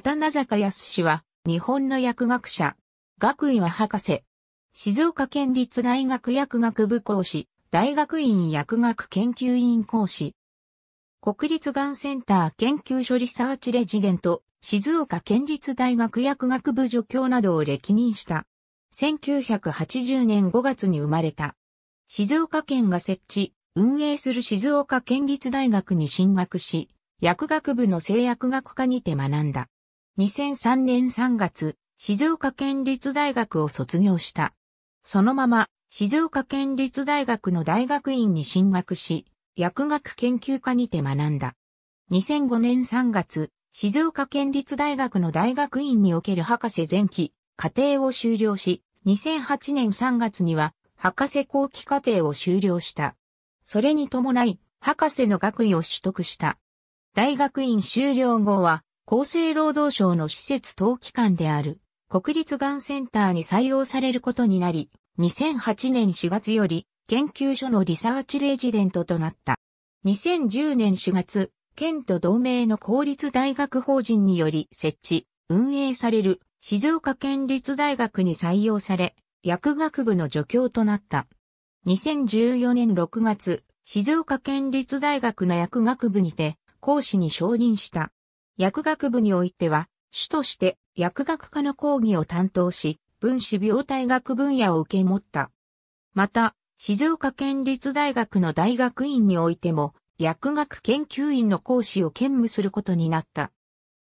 刀坂康氏は、日本の薬学者。学位は博士。静岡県立大学薬学部講師、大学院薬学研究院講師。国立がんセンター研究所リサーチレジデント、静岡県立大学薬学部助教などを歴任した。1980年5月に生まれた。静岡県が設置、運営する静岡県立大学に進学し、薬学部の製薬学科にて学んだ。2003年3月、静岡県立大学を卒業した。そのまま、静岡県立大学の大学院に進学し、薬学研究科にて学んだ。2005年3月、静岡県立大学の大学院における博士前期、課程を修了し、2008年3月には、博士後期課程を修了した。それに伴い、博士の学位を取得した。大学院修了後は、厚生労働省の施設等機関である国立がんセンターに採用されることになり、2008年4月より研究所のリサーチレジデントとなった。2010年4月、県と同盟の公立大学法人により設置、運営される静岡県立大学に採用され、薬学部の助教となった。2014年6月、静岡県立大学の薬学部にて、講師に承認した。薬学部においては、主として薬学科の講義を担当し、分子病態学分野を受け持った。また、静岡県立大学の大学院においても、薬学研究院の講師を兼務することになった。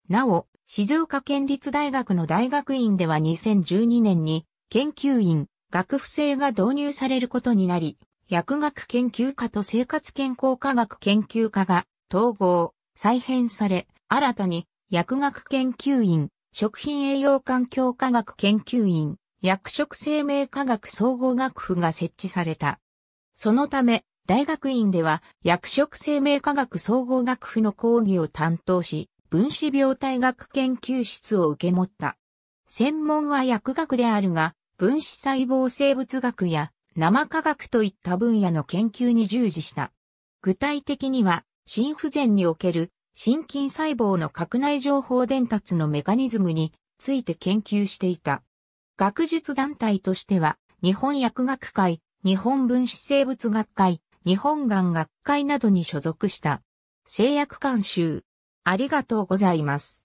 なお、静岡県立大学の大学院では2012年に研究員、学府制が導入されることになり、薬学研究科と生活健康科学研究科が統合、再編され、新たに薬学研究院、食品栄養環境科学研究院、薬食生命科学総合学府が設置された。そのため、大学院では薬食生命科学総合学府の講義を担当し、分子病態学研究室を受け持った。専門は薬学であるが、分子細胞生物学や生科学といった分野の研究に従事した。具体的には、心不全における心筋細胞の核内情報伝達のメカニズムについて研究していた。学術団体としては、日本薬学会、日本分子生物学会、日本眼学会などに所属した。製薬監修。ありがとうございます。